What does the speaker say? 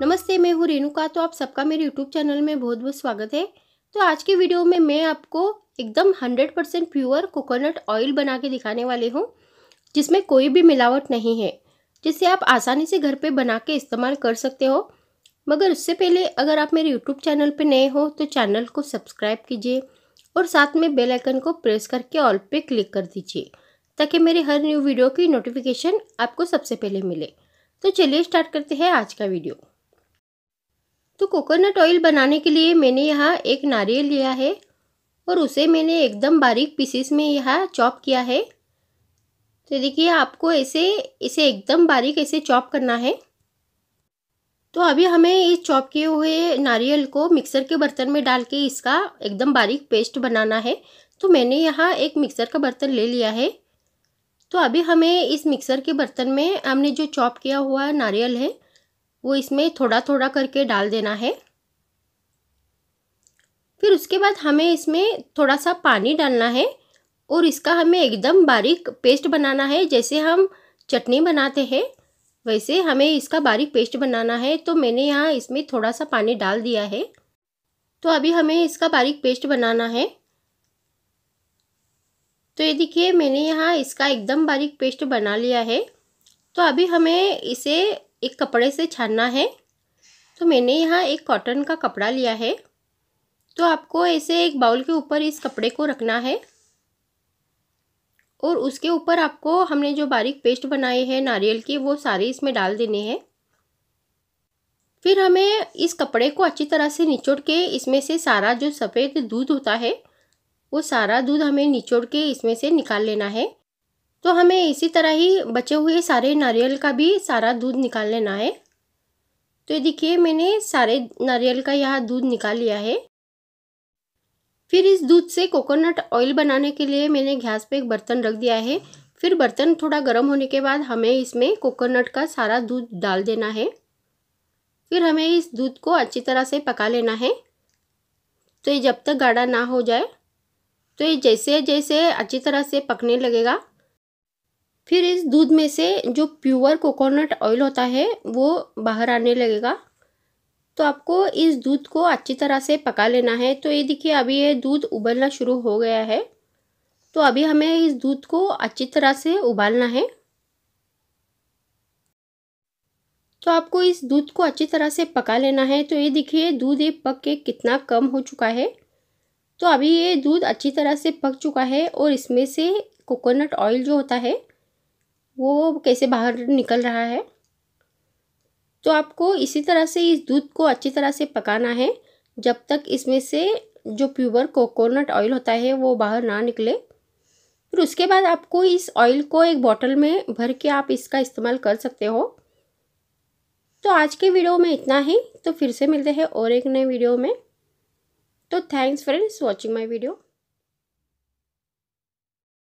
नमस्ते मैं हूँ रेणुका तो आप सबका मेरे यूट्यूब चैनल में बहुत बहुत स्वागत है तो आज के वीडियो में मैं आपको एकदम 100% परसेंट प्योर कोकोनट ऑयल बना के दिखाने वाली हूँ जिसमें कोई भी मिलावट नहीं है जिसे आप आसानी से घर पे बना के इस्तेमाल कर सकते हो मगर उससे पहले अगर आप मेरे यूट्यूब चैनल पर नए हो तो चैनल को सब्सक्राइब कीजिए और साथ में बेल आइकन को प्रेस करके ऑल पे क्लिक कर दीजिए ताकि मेरे हर न्यू वीडियो की नोटिफिकेशन आपको सबसे पहले मिले तो चलिए स्टार्ट करते हैं आज का वीडियो तो कोकोनट ऑयल बनाने के लिए मैंने यहाँ एक नारियल लिया है और उसे मैंने एकदम बारीक पीसेस में यहाँ चॉप किया है तो देखिए आपको ऐसे इसे एकदम बारीक ऐसे चॉप करना है तो अभी हमें इस चॉप किए हुए नारियल को मिक्सर के बर्तन में डाल के इसका एकदम बारीक पेस्ट बनाना है तो मैंने यहाँ एक मिक्सर का बर्तन ले लिया है तो अभी हमें इस मिक्सर के बर्तन में हमने जो चॉप किया हुआ नारियल है वो इसमें थोड़ा थोड़ा करके डाल देना है फिर उसके बाद हमें इसमें थोड़ा सा पानी डालना है और इसका हमें एकदम बारीक पेस्ट बनाना है जैसे हम चटनी बनाते हैं वैसे हमें इसका बारीक पेस्ट बनाना है तो मैंने यहाँ इसमें थोड़ा सा पानी डाल दिया है तो अभी हमें इसका बारीक पेस्ट बनाना है तो ये देखिए मैंने यहाँ इसका एकदम बारीक पेस्ट बना लिया है तो अभी हमें इसे एक कपड़े से छानना है तो मैंने यहाँ एक कॉटन का कपड़ा लिया है तो आपको ऐसे एक बाउल के ऊपर इस कपड़े को रखना है और उसके ऊपर आपको हमने जो बारीक पेस्ट बनाए हैं नारियल के वो सारे इसमें डाल देने हैं फिर हमें इस कपड़े को अच्छी तरह से निचोड़ के इसमें से सारा जो सफ़ेद दूध होता है वो सारा दूध हमें निचोड़ के इसमें से निकाल लेना है तो हमें इसी तरह ही बचे हुए सारे नारियल का भी सारा दूध निकाल लेना है तो ये देखिए मैंने सारे नारियल का यह दूध निकाल लिया है फिर इस दूध से कोकोनट ऑयल बनाने के लिए मैंने घास पे एक बर्तन रख दिया है फिर बर्तन थोड़ा गर्म होने के बाद हमें इसमें कोकोनट का सारा दूध डाल देना है फिर हमें इस दूध को अच्छी तरह से पका लेना है तो ये जब तक गाढ़ा ना हो जाए तो ये जैसे जैसे अच्छी तरह से पकने लगेगा फिर इस दूध में से जो प्योर कोकोनट ऑयल होता है वो बाहर आने लगेगा तो आपको इस दूध को अच्छी तरह से पका लेना है तो ये देखिए अभी ये दूध उबलना शुरू हो गया है तो अभी हमें इस दूध को अच्छी तरह से उबालना है तो आपको इस दूध को अच्छी तरह से पका लेना है तो ये देखिए दूध ये पक के कितना कम हो चुका है तो अभी ये दूध अच्छी तरह से पक चुका है और इसमें से कोकोनट ऑयल जो होता है वो कैसे बाहर निकल रहा है तो आपको इसी तरह से इस दूध को अच्छी तरह से पकाना है जब तक इसमें से जो प्यूबर कोकोनट ऑयल होता है वो बाहर ना निकले फिर उसके बाद आपको इस ऑयल को एक बॉटल में भर के आप इसका इस्तेमाल कर सकते हो तो आज के वीडियो में इतना ही तो फिर से मिलते हैं और एक नए वीडियो में तो thanks friends watching my video